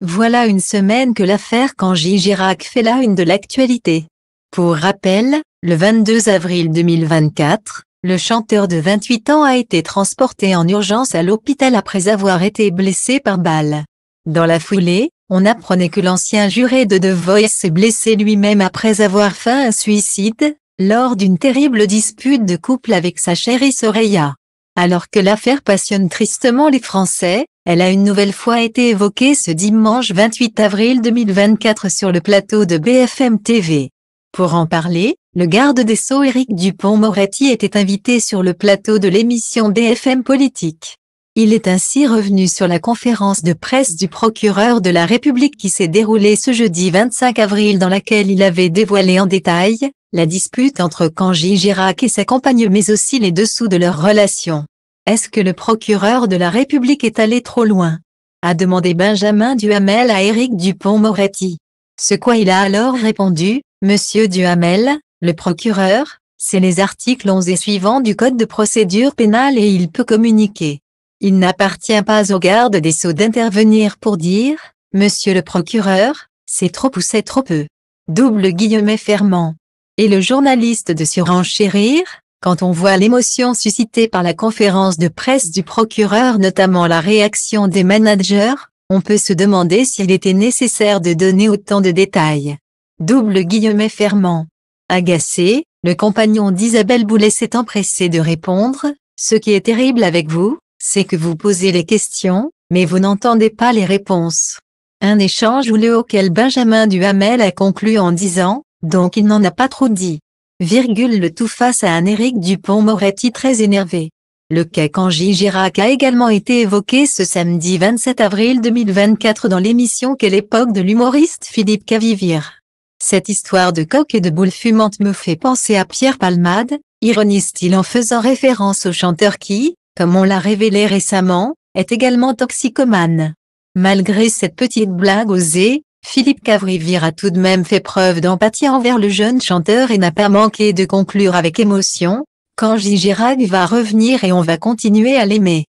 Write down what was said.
Voilà une semaine que l'affaire kangi Girac fait la une de l'actualité. Pour rappel, le 22 avril 2024, le chanteur de 28 ans a été transporté en urgence à l'hôpital après avoir été blessé par balle. Dans la foulée, on apprenait que l'ancien juré de The s'est blessé lui-même après avoir fait un suicide, lors d'une terrible dispute de couple avec sa chérie Soreya. Alors que l'affaire passionne tristement les Français, elle a une nouvelle fois été évoquée ce dimanche 28 avril 2024 sur le plateau de BFM TV. Pour en parler, le garde des Sceaux Éric Dupont-Moretti était invité sur le plateau de l'émission BFM Politique. Il est ainsi revenu sur la conférence de presse du procureur de la République qui s'est déroulée ce jeudi 25 avril dans laquelle il avait dévoilé en détail la dispute entre Kanji Girac et sa compagne mais aussi les dessous de leur relation. Est-ce que le procureur de la République est allé trop loin a demandé Benjamin Duhamel à Éric Dupont-Moretti. Ce quoi il a alors répondu, Monsieur Duhamel, le procureur, c'est les articles 11 et suivants du Code de procédure pénale et il peut communiquer. Il n'appartient pas au garde des Sceaux d'intervenir pour dire, Monsieur le procureur, c'est trop ou c'est trop peu. Double guillemet fermant. Et le journaliste de surenchérir, quand on voit l'émotion suscitée par la conférence de presse du procureur notamment la réaction des managers, on peut se demander s'il était nécessaire de donner autant de détails. Double guillemet fermant. Agacé, le compagnon d'Isabelle Boulet s'est empressé de répondre, ce qui est terrible avec vous, c'est que vous posez les questions, mais vous n'entendez pas les réponses. Un échange le auquel Benjamin Duhamel a conclu en disant, donc il n'en a pas trop dit virgule le tout face à un Éric Dupont-Moretti très énervé. Le cas Kanji Girac a également été évoqué ce samedi 27 avril 2024 dans l'émission Quelle époque de l'humoriste Philippe Cavivir. Cette histoire de coque et de boule fumante me fait penser à Pierre Palmade, ironise-t-il en faisant référence au chanteur qui, comme on l'a révélé récemment, est également toxicomane. Malgré cette petite blague osée, Philippe Cavrivier a tout de même fait preuve d'empathie envers le jeune chanteur et n'a pas manqué de conclure avec émotion, quand J. va revenir et on va continuer à l'aimer.